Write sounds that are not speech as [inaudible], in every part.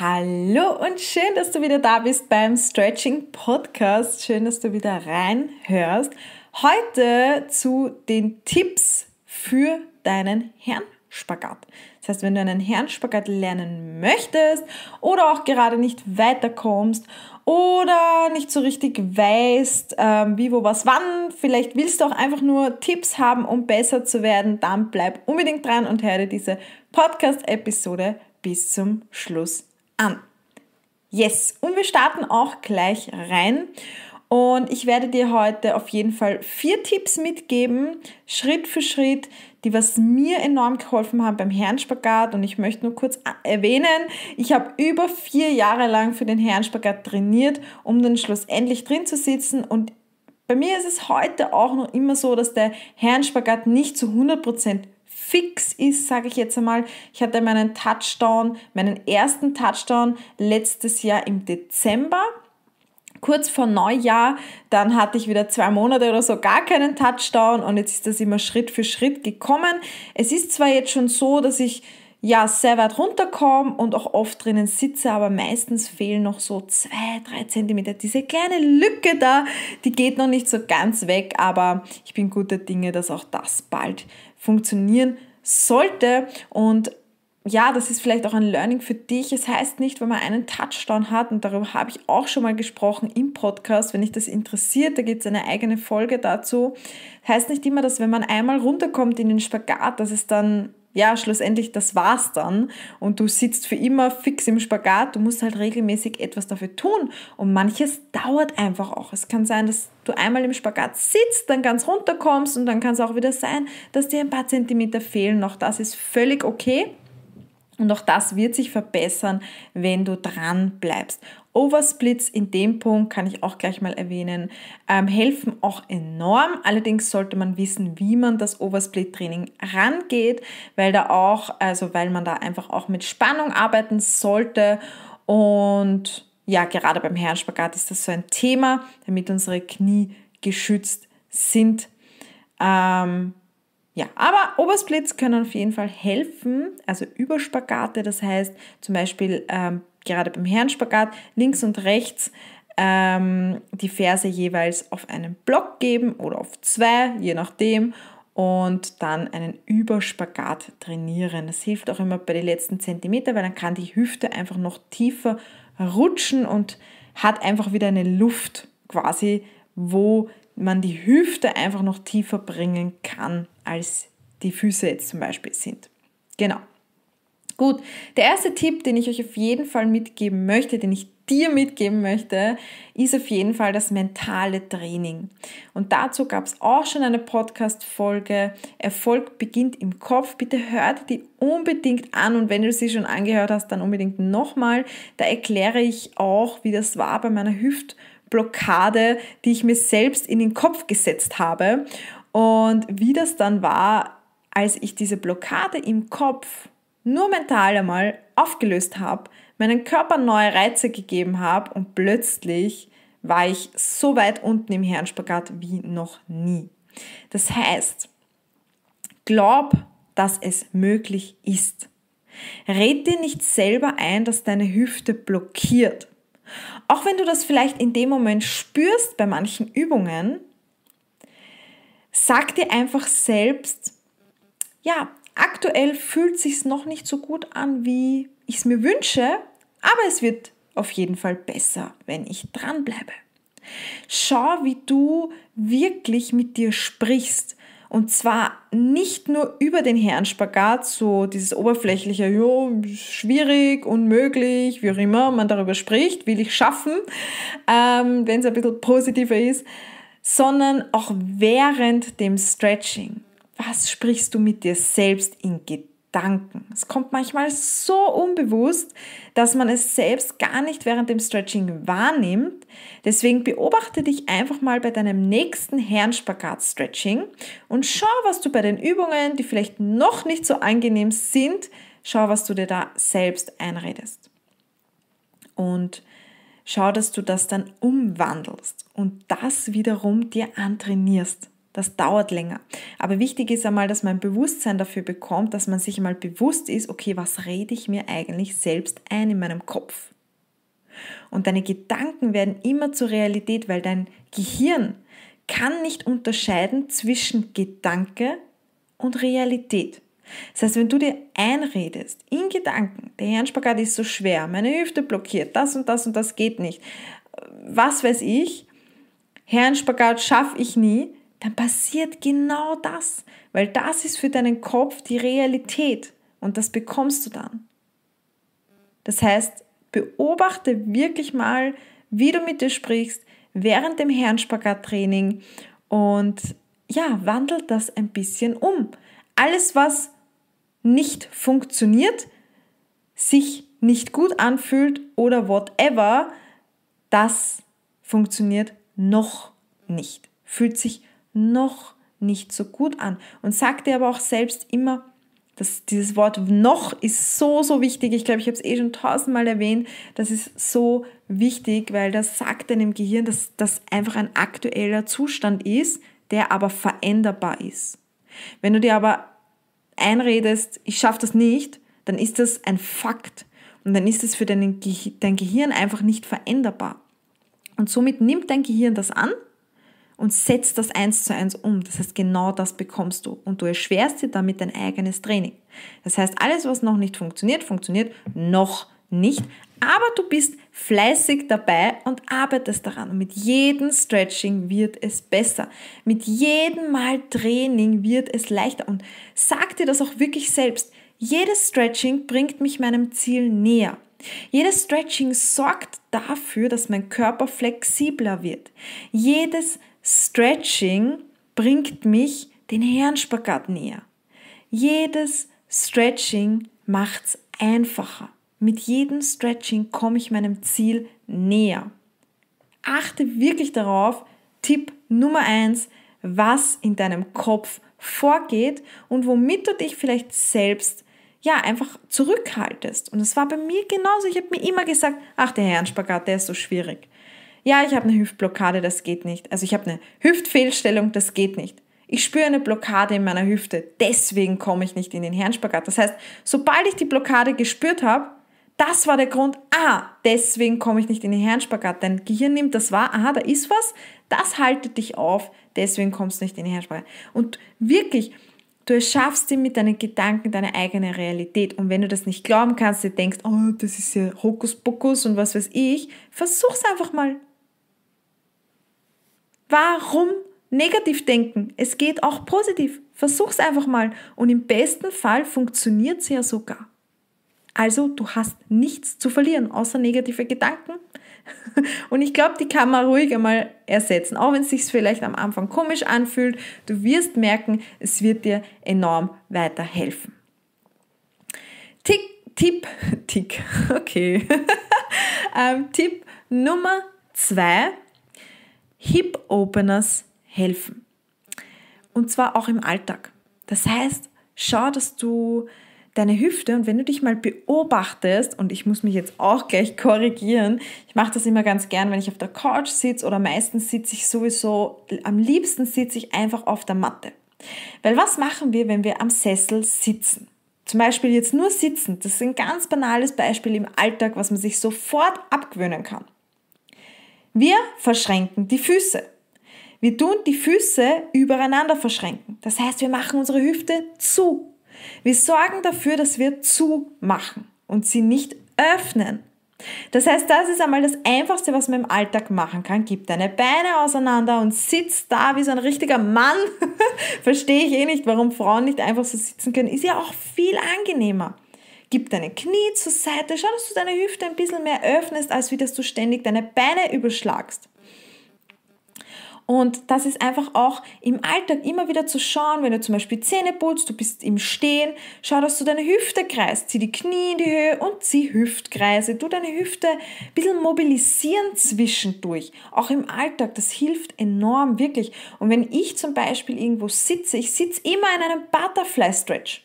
Hallo und schön, dass du wieder da bist beim Stretching Podcast. Schön, dass du wieder reinhörst. Heute zu den Tipps für deinen Hirnspagat. Das heißt, wenn du einen Hirnspagat lernen möchtest oder auch gerade nicht weiterkommst oder nicht so richtig weißt, ähm, wie, wo, was, wann, vielleicht willst du auch einfach nur Tipps haben, um besser zu werden, dann bleib unbedingt dran und höre diese Podcast-Episode bis zum Schluss an. Ah, yes, und wir starten auch gleich rein. Und ich werde dir heute auf jeden Fall vier Tipps mitgeben, Schritt für Schritt, die was mir enorm geholfen haben beim Herrenspagat. Und ich möchte nur kurz erwähnen, ich habe über vier Jahre lang für den Herrenspagat trainiert, um dann schlussendlich drin zu sitzen. Und bei mir ist es heute auch noch immer so, dass der Herrenspagat nicht zu 100% fix ist, sage ich jetzt einmal. Ich hatte meinen Touchdown, meinen ersten Touchdown letztes Jahr im Dezember kurz vor Neujahr, dann hatte ich wieder zwei Monate oder so gar keinen Touchdown und jetzt ist das immer Schritt für Schritt gekommen. Es ist zwar jetzt schon so, dass ich ja, sehr weit runterkomme und auch oft drinnen sitze, aber meistens fehlen noch so zwei, drei Zentimeter. Diese kleine Lücke da, die geht noch nicht so ganz weg, aber ich bin guter Dinge, dass auch das bald funktionieren sollte und ja, das ist vielleicht auch ein Learning für dich. Es heißt nicht, wenn man einen Touchdown hat, und darüber habe ich auch schon mal gesprochen im Podcast, wenn dich das interessiert, da gibt es eine eigene Folge dazu. Heißt nicht immer, dass wenn man einmal runterkommt in den Spagat, dass es dann ja, schlussendlich, das war's dann. Und du sitzt für immer fix im Spagat. Du musst halt regelmäßig etwas dafür tun. Und manches dauert einfach auch. Es kann sein, dass du einmal im Spagat sitzt, dann ganz runterkommst und dann kann es auch wieder sein, dass dir ein paar Zentimeter fehlen. Auch das ist völlig okay. Und auch das wird sich verbessern, wenn du dran bleibst. Oversplits in dem Punkt kann ich auch gleich mal erwähnen, ähm, helfen auch enorm. Allerdings sollte man wissen, wie man das Oversplit-Training rangeht, weil da auch, also weil man da einfach auch mit Spannung arbeiten sollte und ja, gerade beim Herrenspagat ist das so ein Thema, damit unsere Knie geschützt sind. Ähm, ja, aber Oversplits können auf jeden Fall helfen, also Überspagate, das heißt zum Beispiel ähm, gerade beim Herrenspagat links und rechts ähm, die Ferse jeweils auf einen Block geben oder auf zwei, je nachdem und dann einen Überspagat trainieren. Das hilft auch immer bei den letzten Zentimeter, weil dann kann die Hüfte einfach noch tiefer rutschen und hat einfach wieder eine Luft quasi, wo man die Hüfte einfach noch tiefer bringen kann, als die Füße jetzt zum Beispiel sind. Genau. Gut, der erste Tipp, den ich euch auf jeden Fall mitgeben möchte, den ich dir mitgeben möchte, ist auf jeden Fall das mentale Training. Und dazu gab es auch schon eine Podcast-Folge. Erfolg beginnt im Kopf. Bitte hört die unbedingt an und wenn du sie schon angehört hast, dann unbedingt nochmal. Da erkläre ich auch, wie das war bei meiner Hüftblockade, die ich mir selbst in den Kopf gesetzt habe und wie das dann war, als ich diese Blockade im Kopf nur mental einmal aufgelöst habe, meinen Körper neue Reize gegeben habe und plötzlich war ich so weit unten im Hirnspagat wie noch nie. Das heißt, glaub, dass es möglich ist. Red dir nicht selber ein, dass deine Hüfte blockiert. Auch wenn du das vielleicht in dem Moment spürst bei manchen Übungen, sag dir einfach selbst, ja, Aktuell fühlt sich noch nicht so gut an, wie ich es mir wünsche, aber es wird auf jeden Fall besser, wenn ich dranbleibe. Schau, wie du wirklich mit dir sprichst. Und zwar nicht nur über den Herrenspagat, so dieses oberflächliche, jo, schwierig, unmöglich, wie auch immer man darüber spricht, will ich schaffen, ähm, wenn es ein bisschen positiver ist, sondern auch während dem Stretching was sprichst du mit dir selbst in Gedanken? Es kommt manchmal so unbewusst, dass man es selbst gar nicht während dem Stretching wahrnimmt. Deswegen beobachte dich einfach mal bei deinem nächsten Herrenspagat-Stretching und schau, was du bei den Übungen, die vielleicht noch nicht so angenehm sind, schau, was du dir da selbst einredest. Und schau, dass du das dann umwandelst und das wiederum dir antrainierst. Das dauert länger. Aber wichtig ist einmal, dass man Bewusstsein dafür bekommt, dass man sich einmal bewusst ist, okay, was rede ich mir eigentlich selbst ein in meinem Kopf? Und deine Gedanken werden immer zur Realität, weil dein Gehirn kann nicht unterscheiden zwischen Gedanke und Realität. Das heißt, wenn du dir einredest, in Gedanken, der Hirnspagat ist so schwer, meine Hüfte blockiert, das und das und das geht nicht, was weiß ich, Hirnspagat schaffe ich nie, dann passiert genau das, weil das ist für deinen Kopf die Realität und das bekommst du dann. Das heißt, beobachte wirklich mal, wie du mit dir sprichst während dem Hirnspagat-Training und ja, wandelt das ein bisschen um. Alles, was nicht funktioniert, sich nicht gut anfühlt oder whatever, das funktioniert noch nicht, fühlt sich noch nicht so gut an und sag dir aber auch selbst immer, dass dieses Wort noch ist so, so wichtig. Ich glaube, ich habe es eh schon tausendmal erwähnt. Das ist so wichtig, weil das sagt deinem Gehirn, dass das einfach ein aktueller Zustand ist, der aber veränderbar ist. Wenn du dir aber einredest, ich schaffe das nicht, dann ist das ein Fakt. Und dann ist es für dein Gehirn einfach nicht veränderbar. Und somit nimmt dein Gehirn das an und setzt das eins zu eins um. Das heißt, genau das bekommst du und du erschwerst dir damit dein eigenes Training. Das heißt, alles, was noch nicht funktioniert, funktioniert noch nicht, aber du bist fleißig dabei und arbeitest daran. Und mit jedem Stretching wird es besser. Mit jedem Mal Training wird es leichter. Und sag dir das auch wirklich selbst. Jedes Stretching bringt mich meinem Ziel näher. Jedes Stretching sorgt dafür, dass mein Körper flexibler wird. Jedes Stretching bringt mich den Hirnspagat näher. Jedes Stretching macht es einfacher. Mit jedem Stretching komme ich meinem Ziel näher. Achte wirklich darauf, Tipp Nummer 1, was in deinem Kopf vorgeht und womit du dich vielleicht selbst ja einfach zurückhaltest. Und es war bei mir genauso. Ich habe mir immer gesagt, ach der Herrenspagat, der ist so schwierig ja, ich habe eine Hüftblockade, das geht nicht. Also ich habe eine Hüftfehlstellung, das geht nicht. Ich spüre eine Blockade in meiner Hüfte, deswegen komme ich nicht in den Hirnspagat. Das heißt, sobald ich die Blockade gespürt habe, das war der Grund, ah, deswegen komme ich nicht in den Hirnspagat. Dein Gehirn nimmt das wahr, aha, da ist was, das haltet dich auf, deswegen kommst du nicht in den Hirnspagat. Und wirklich, du erschaffst dir mit deinen Gedanken deine eigene Realität. Und wenn du das nicht glauben kannst, du denkst, oh, das ist ja Hokuspokus und was weiß ich, versuch's einfach mal. Warum negativ denken? Es geht auch positiv. Versuch's einfach mal und im besten Fall funktioniert's ja sogar. Also, du hast nichts zu verlieren, außer negative Gedanken. [laughs] Und ich glaube, die kann man ruhig einmal ersetzen, auch wenn es sich vielleicht am Anfang komisch anfühlt. Du wirst merken, es wird dir enorm weiterhelfen. Tick, Tipp, [laughs] Tick, [laughs] okay. ähm, Tipp Nummer zwei Hip-Openers helfen. Und zwar auch im Alltag. Das heißt, schau, dass du deine Hüfte und wenn du dich mal beobachtest, und ich muss mich jetzt auch gleich korrigieren, ich mache das immer ganz gern, wenn ich auf der Couch sitze oder meistens sitze ich sowieso, am liebsten sitze ich einfach auf der Matte. Weil was machen wir, wenn wir am Sessel sitzen? Zum Beispiel jetzt nur sitzen, das ist ein ganz banales Beispiel im Alltag, was man sich sofort abgewöhnen kann. Wir verschränken die Füße. Wir tun die Füße übereinander verschränken. Das heißt, wir machen unsere Hüfte zu. Wir sorgen dafür, dass wir zu machen und sie nicht öffnen. Das heißt, das ist einmal das Einfachste, was man im Alltag machen kann. Gib deine Beine auseinander und sitzt da wie so ein richtiger Mann. [laughs] Verstehe ich eh nicht, warum Frauen nicht einfach so sitzen können. Ist ja auch viel angenehmer. Gib deine Knie zur Seite, schau, dass du deine Hüfte ein bisschen mehr öffnest, als wie dass du ständig deine Beine überschlagst. Und das ist einfach auch im Alltag immer wieder zu schauen, wenn du zum Beispiel Zähne putzt, du bist im Stehen, schau, dass du deine Hüfte kreist, zieh die Knie in die Höhe und zieh Hüftkreise, du deine Hüfte ein bisschen mobilisieren zwischendurch, auch im Alltag, das hilft enorm, wirklich. Und wenn ich zum Beispiel irgendwo sitze, ich sitze immer in einem Butterfly Stretch.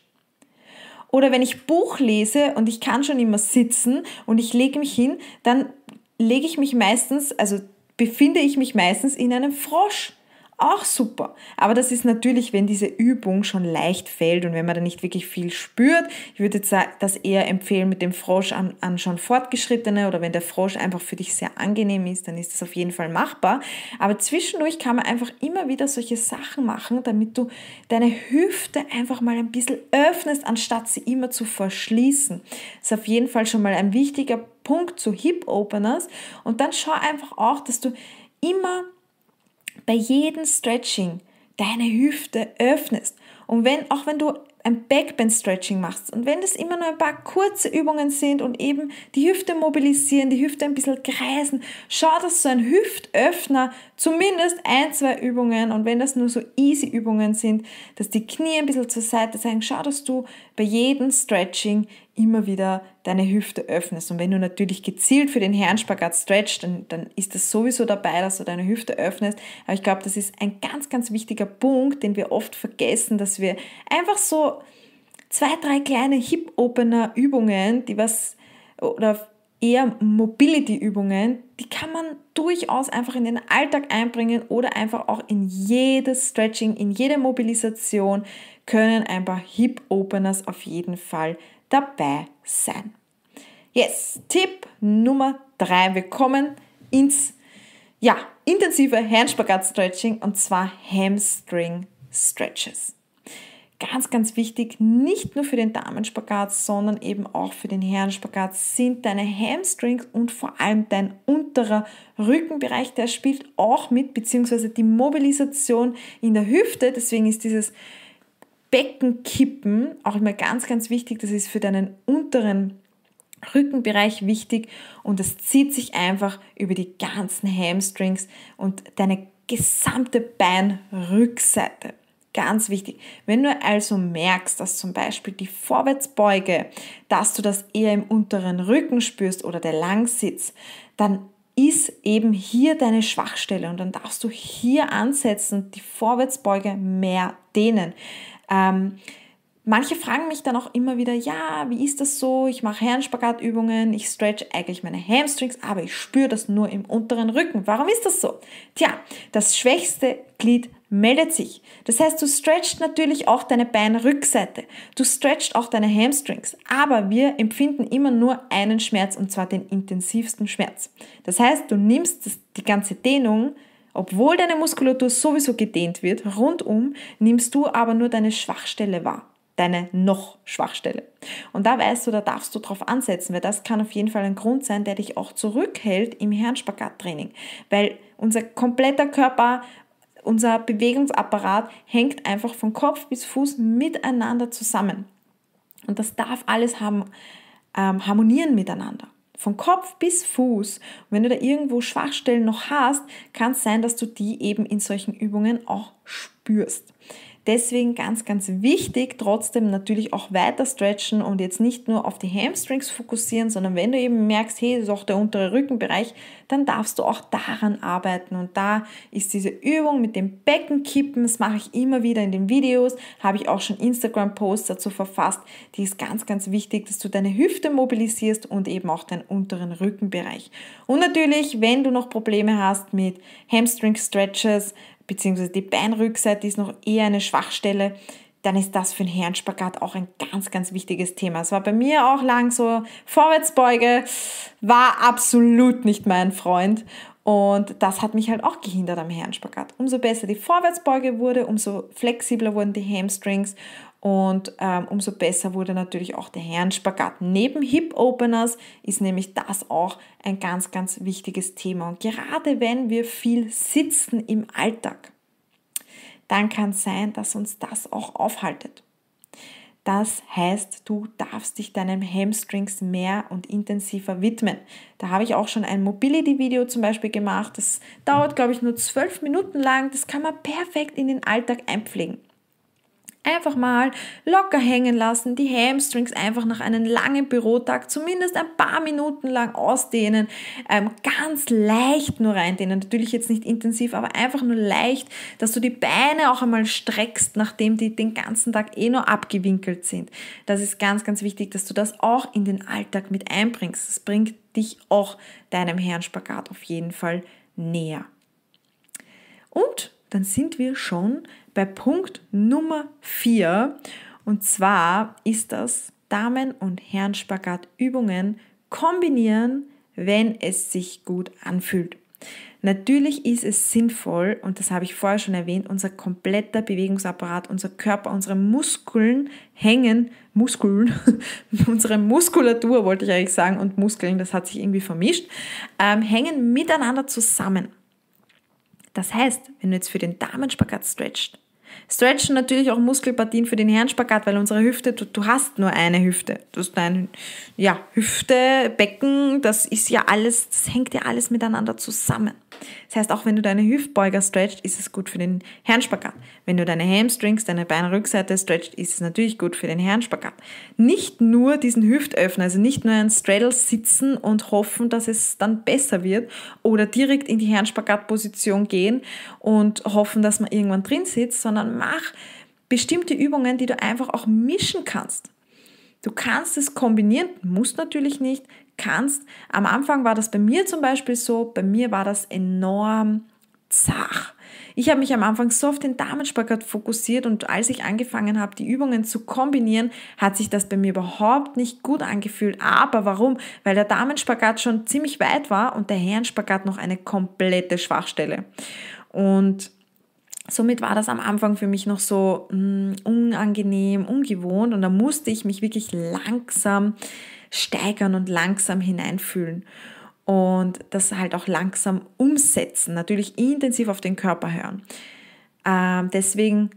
Oder wenn ich Buch lese und ich kann schon immer sitzen und ich lege mich hin, dann lege ich mich meistens, also befinde ich mich meistens in einem Frosch auch super. Aber das ist natürlich, wenn diese Übung schon leicht fällt und wenn man da nicht wirklich viel spürt. Ich würde jetzt das eher empfehlen mit dem Frosch an, an schon Fortgeschrittene oder wenn der Frosch einfach für dich sehr angenehm ist, dann ist das auf jeden Fall machbar. Aber zwischendurch kann man einfach immer wieder solche Sachen machen, damit du deine Hüfte einfach mal ein bisschen öffnest, anstatt sie immer zu verschließen. Das ist auf jeden Fall schon mal ein wichtiger Punkt zu Hip Openers. Und dann schau einfach auch, dass du immer bei jedem Stretching deine Hüfte öffnest. Und wenn, auch wenn du ein Backbend-Stretching machst und wenn das immer nur ein paar kurze Übungen sind und eben die Hüfte mobilisieren, die Hüfte ein bisschen kreisen, schau, dass so ein Hüftöffner zumindest ein, zwei Übungen und wenn das nur so easy Übungen sind, dass die Knie ein bisschen zur Seite sein, schau, dass du bei jedem Stretching immer wieder deine Hüfte öffnest. Und wenn du natürlich gezielt für den Herrenspagat stretchst, dann, dann ist das sowieso dabei, dass du deine Hüfte öffnest. Aber ich glaube, das ist ein ganz, ganz wichtiger Punkt, den wir oft vergessen, dass wir einfach so zwei, drei kleine Hip-Opener-Übungen, die was oder eher Mobility-Übungen, die kann man durchaus einfach in den Alltag einbringen oder einfach auch in jedes Stretching, in jede Mobilisation können ein paar Hip-Openers auf jeden Fall dabei sein. Yes, Tipp Nummer 3. Wir kommen ins ja, intensive Handspagat-Stretching und zwar Hamstring-Stretches. Ganz, ganz wichtig, nicht nur für den Damenspagat, sondern eben auch für den Herrenspagat sind deine Hamstrings und vor allem dein unterer Rückenbereich, der spielt auch mit, beziehungsweise die Mobilisation in der Hüfte. Deswegen ist dieses Becken kippen, auch immer ganz, ganz wichtig, das ist für deinen unteren Rückenbereich wichtig und das zieht sich einfach über die ganzen Hamstrings und deine gesamte Beinrückseite. Ganz wichtig. Wenn du also merkst, dass zum Beispiel die Vorwärtsbeuge, dass du das eher im unteren Rücken spürst oder der Langsitz, dann ist eben hier deine Schwachstelle und dann darfst du hier ansetzen und die Vorwärtsbeuge mehr dehnen. Ähm, manche fragen mich dann auch immer wieder, ja, wie ist das so? Ich mache Hirnspagatübungen, ich stretch eigentlich meine Hamstrings, aber ich spüre das nur im unteren Rücken. Warum ist das so? Tja, das schwächste Glied meldet sich. Das heißt, du stretchst natürlich auch deine Beinrückseite. Du stretchst auch deine Hamstrings. Aber wir empfinden immer nur einen Schmerz und zwar den intensivsten Schmerz. Das heißt, du nimmst die ganze Dehnung, obwohl deine Muskulatur sowieso gedehnt wird, rundum nimmst du aber nur deine Schwachstelle wahr, deine noch Schwachstelle. Und da weißt du, da darfst du drauf ansetzen, weil das kann auf jeden Fall ein Grund sein, der dich auch zurückhält im Hirnspagattraining, weil unser kompletter Körper unser Bewegungsapparat hängt einfach von Kopf bis Fuß miteinander zusammen. Und das darf alles haben, ähm, harmonieren miteinander von Kopf bis Fuß. Und wenn du da irgendwo Schwachstellen noch hast, kann es sein, dass du die eben in solchen Übungen auch spürst. Deswegen ganz, ganz wichtig, trotzdem natürlich auch weiter stretchen und jetzt nicht nur auf die Hamstrings fokussieren, sondern wenn du eben merkst, hey, das ist auch der untere Rückenbereich, dann darfst du auch daran arbeiten. Und da ist diese Übung mit dem Beckenkippen, das mache ich immer wieder in den Videos, habe ich auch schon Instagram-Posts dazu verfasst. Die ist ganz, ganz wichtig, dass du deine Hüfte mobilisierst und eben auch deinen unteren Rückenbereich. Und natürlich, wenn du noch Probleme hast mit Hamstring-Stretches, beziehungsweise die Beinrückseite ist noch eher eine Schwachstelle, dann ist das für den Herrenspagat auch ein ganz, ganz wichtiges Thema. Es war bei mir auch lang so, Vorwärtsbeuge war absolut nicht mein Freund. Und das hat mich halt auch gehindert am Herrenspagat. Umso besser die Vorwärtsbeuge wurde, umso flexibler wurden die Hamstrings und ähm, umso besser wurde natürlich auch der Herrenspagat. Neben Hip-Openers ist nämlich das auch ein ganz, ganz wichtiges Thema. Und gerade wenn wir viel sitzen im Alltag, dann kann es sein, dass uns das auch aufhaltet. Das heißt, du darfst dich deinem Hamstrings mehr und intensiver widmen. Da habe ich auch schon ein Mobility-Video zum Beispiel gemacht. Das dauert, glaube ich, nur zwölf Minuten lang. Das kann man perfekt in den Alltag einpflegen. Einfach mal locker hängen lassen, die Hamstrings einfach nach einem langen Bürotag zumindest ein paar Minuten lang ausdehnen, ähm, ganz leicht nur reindehnen, natürlich jetzt nicht intensiv, aber einfach nur leicht, dass du die Beine auch einmal streckst, nachdem die den ganzen Tag eh nur abgewinkelt sind. Das ist ganz, ganz wichtig, dass du das auch in den Alltag mit einbringst. Das bringt dich auch deinem Herrenspagat auf jeden Fall näher. Und dann sind wir schon bei Punkt Nummer 4. Und zwar ist das Damen- und Herrenspagratübungen kombinieren, wenn es sich gut anfühlt. Natürlich ist es sinnvoll, und das habe ich vorher schon erwähnt, unser kompletter Bewegungsapparat, unser Körper, unsere Muskeln hängen, Muskeln, [laughs] unsere Muskulatur wollte ich eigentlich sagen, und Muskeln, das hat sich irgendwie vermischt, ähm, hängen miteinander zusammen. Das heißt, wenn du jetzt für den Damenspagat stretchst, Stretchen natürlich auch Muskelpartien für den Hirnspagat, weil unsere Hüfte, du, du hast nur eine Hüfte. Du hast dein, ja, Hüfte, Becken, das ist ja alles, das hängt ja alles miteinander zusammen. Das heißt, auch wenn du deine Hüftbeuger stretchst, ist es gut für den Hirnspagat. Wenn du deine Hamstrings, deine Beinrückseite stretchst, ist es natürlich gut für den Hirnspagat. Nicht nur diesen Hüftöffner, also nicht nur ein Straddle sitzen und hoffen, dass es dann besser wird oder direkt in die Herrenspagatposition gehen und hoffen, dass man irgendwann drin sitzt, sondern sondern mach bestimmte Übungen, die du einfach auch mischen kannst. Du kannst es kombinieren, musst natürlich nicht, kannst. Am Anfang war das bei mir zum Beispiel so, bei mir war das enorm zach. Ich habe mich am Anfang so auf den Damenspagat fokussiert und als ich angefangen habe, die Übungen zu kombinieren, hat sich das bei mir überhaupt nicht gut angefühlt. Aber warum? Weil der Damenspagat schon ziemlich weit war und der Herrenspagat noch eine komplette Schwachstelle. Und somit war das am Anfang für mich noch so mh, mm, unangenehm, ungewohnt und da musste ich mich wirklich langsam steigern und langsam hineinfühlen und das halt auch langsam umsetzen, natürlich intensiv auf den Körper hören. Ähm, deswegen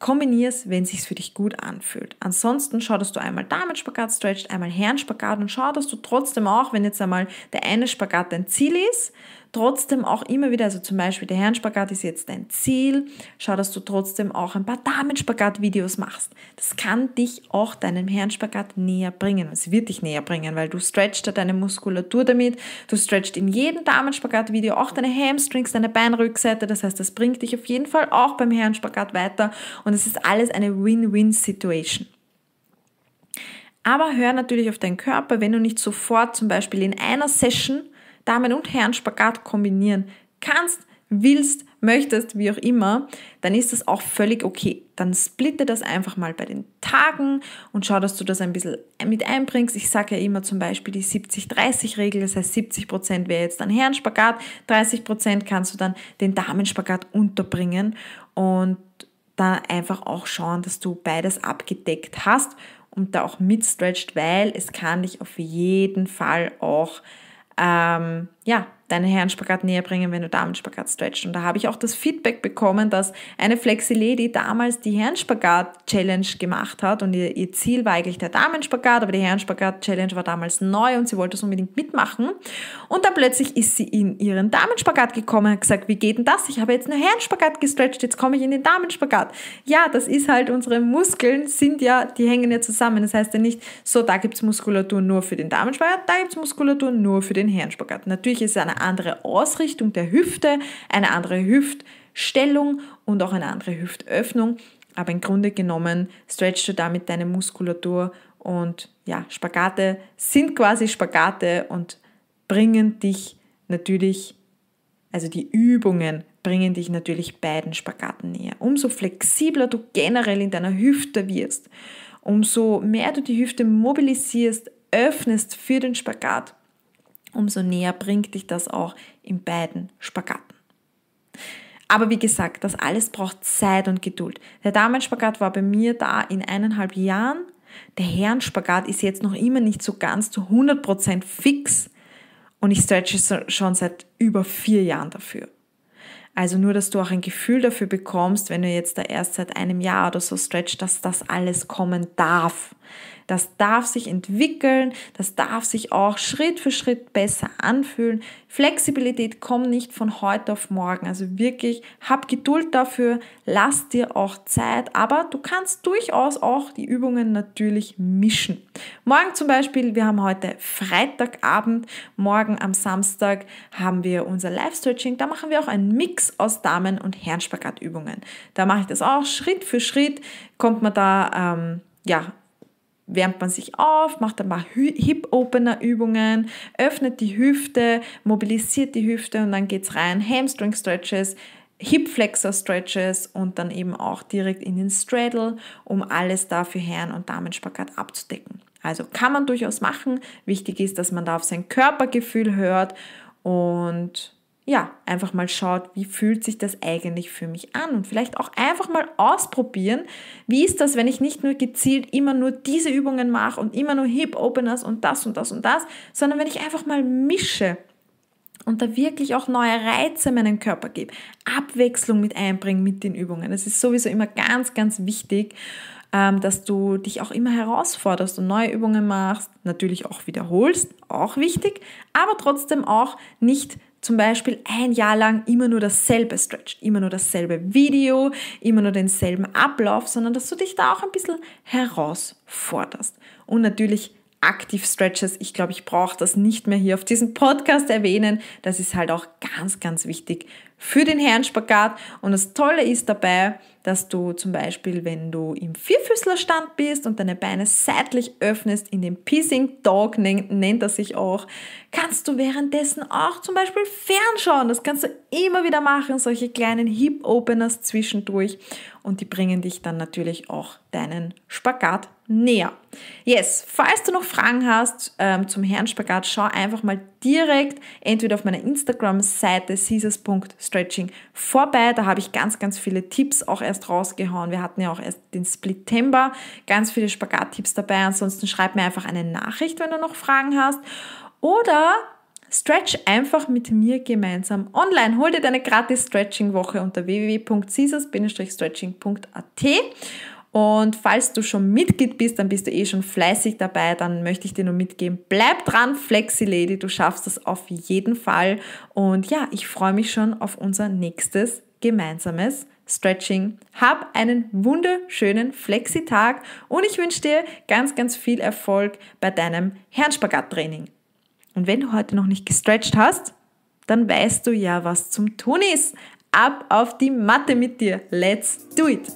kombinier es, wenn es sich für dich gut anfühlt. Ansonsten schau, dass du einmal Damenspagat stretchst, einmal Herrenspagat und schau, dass du trotzdem auch, wenn jetzt einmal der eine Spagat dein Ziel ist, trotzdem auch immer wieder, also zum Beispiel der Herrenspagat ist jetzt dein Ziel, schau, dass du trotzdem auch ein paar Damenspagat-Videos machst. Das kann dich auch deinem Herrenspagat näher bringen. Es wird dich näher bringen, weil du stretchst deine Muskulatur damit, du stretchst in jedem Damenspagat-Video auch deine Hamstrings, deine Beinrückseite. Das heißt, das bringt dich auf jeden Fall auch beim Herrenspagat weiter und es ist alles eine Win-Win-Situation. Aber hör natürlich auf deinen Körper, wenn du nicht sofort zum Beispiel in einer Session Damen- und Herren-Spagat kombinieren kannst, willst, möchtest, wie auch immer, dann ist das auch völlig okay. Dann splitte das einfach mal bei den Tagen und schau, dass du das ein bisschen mit einbringst. Ich sage ja immer zum Beispiel die 70-30-Regel, das heißt 70% wäre jetzt dann Herrenspagat, 30% kannst du dann den Damenspagat unterbringen und da einfach auch schauen, dass du beides abgedeckt hast und da auch mitstretched, weil es kann dich auf jeden Fall auch Um, yeah, deine Spagat näher bringen, wenn du Damenspagat stretchst. Und da habe ich auch das Feedback bekommen, dass eine Flexi-Lady damals die Herrenspagat-Challenge gemacht hat und ihr, ihr, Ziel war eigentlich der Damenspagat, aber die Herrenspagat-Challenge war damals neu und sie wollte es unbedingt mitmachen. Und dann plötzlich ist sie in ihren Damenspagat gekommen und hat gesagt, wie geht denn das? Ich habe jetzt einen Herrenspagat gestretcht, jetzt komme ich in den Damenspagat. Ja, das ist halt, unsere Muskeln sind ja, die hängen ja zusammen. Das heißt ja nicht, so, da gibt es Muskulatur nur für den Damenspagat, da gibt es Muskulatur nur für den Herrenspagat. Natürlich ist es eine andere Ausrichtung der Hüfte, eine andere Hüftstellung und auch eine andere Hüftöffnung. Aber im Grunde genommen stretchst du damit deine Muskulatur und ja, Spagate sind quasi Spagate und bringen dich natürlich, also die Übungen bringen dich natürlich beiden Spagaten näher. Umso flexibler du generell in deiner Hüfte wirst, umso mehr du die Hüfte mobilisierst, öffnest für den Spagat, umso näher bringt dich das auch in beiden Spagatten. Aber wie gesagt, das alles braucht Zeit und Geduld. Der Damenspagat war bei mir da in eineinhalb Jahren. Der Herrenspagat ist jetzt noch immer nicht so ganz zu 100% fix und ich stretche schon seit über vier Jahren dafür. Also nur, dass du auch ein Gefühl dafür bekommst, wenn du jetzt da erst seit einem Jahr oder so stretchst, dass das alles kommen darf. Das darf sich entwickeln, das darf sich auch Schritt für Schritt besser anfühlen. Flexibilität kommt nicht von heute auf morgen. Also wirklich, hab Geduld dafür, lass dir auch Zeit, aber du kannst durchaus auch die Übungen natürlich mischen. Morgen zum Beispiel, wir haben heute Freitagabend, morgen am Samstag haben wir unser Live-Stretching. Da machen wir auch einen Mix aus Damen- und Herrenspagatübungen. Da mache ich das auch Schritt für Schritt, kommt man da ähm, ja, wärmt man sich auf, macht ein paar Hip-Opener-Übungen, öffnet die Hüfte, mobilisiert die Hüfte und dann geht's rein. Hamstring-Stretches, Hip-Flexor-Stretches und dann eben auch direkt in den Straddle, um alles da für Herren und Damen-Spagat abzudecken. Also kann man durchaus machen. Wichtig ist, dass man da auf sein Körpergefühl hört und ja, einfach mal schaut, wie fühlt sich das eigentlich für mich an und vielleicht auch einfach mal ausprobieren, wie ist das, wenn ich nicht nur gezielt immer nur diese Übungen mache und immer nur Hip Openers und das und das und das, sondern wenn ich einfach mal mische und da wirklich auch neue Reize meinem Körper gebe, Abwechslung mit einbringen mit den Übungen. Das ist sowieso immer ganz, ganz wichtig ähm, dass du dich auch immer herausforderst und neue Übungen machst, natürlich auch wiederholst, auch wichtig, aber trotzdem auch nicht zum Beispiel ein Jahr lang immer nur dasselbe Stretch, immer nur dasselbe Video, immer nur denselben Ablauf, sondern dass du dich da auch ein bisschen herausforderst. Und natürlich aktiv Stretches. Ich glaube, ich brauche das nicht mehr hier auf diesem Podcast erwähnen. Das ist halt auch ganz, ganz wichtig für den Herrenspagat. Und das Tolle ist dabei, dass du zum Beispiel, wenn du im Vierfüßlerstand bist und deine Beine seitlich öffnest, in dem Pissing Dog nennt, er sich auch, kannst du währenddessen auch zum Beispiel fernschauen. Das kannst du immer wieder machen, solche kleinen Hip Openers zwischendurch und die bringen dich dann natürlich auch deinen Spagat näher. Yes, falls du noch Fragen hast ähm, zum Herrenspagat, schau einfach mal direkt entweder auf meiner Instagram-Seite scissors.stretching vorbei. Da habe ich ganz, ganz viele Tipps auch erst rausgehauen. Wir hatten ja auch erst den Splitember, ganz viele Spagat-Tipps dabei. Ansonsten schreib mir einfach eine Nachricht, wenn du noch Fragen hast. Oder Stretch einfach mit mir gemeinsam online. Hol dir deine gratis Stretching-Woche unter www.caesars-stretching.at und falls du schon Mitglied bist, dann bist du eh schon fleißig dabei, dann möchte ich dir nur mitgeben, bleib dran, Flexi Lady, du schaffst das auf jeden Fall. Und ja, ich freue mich schon auf unser nächstes gemeinsames Stretching. Hab einen wunderschönen Flexi-Tag und ich wünsche dir ganz, ganz viel Erfolg bei deinem Hirnspagat-Training. Und wenn du heute noch nicht gestretched hast, dann weißt du ja, was zum Tun ist. Ab auf die Matte mit dir. Let's do it!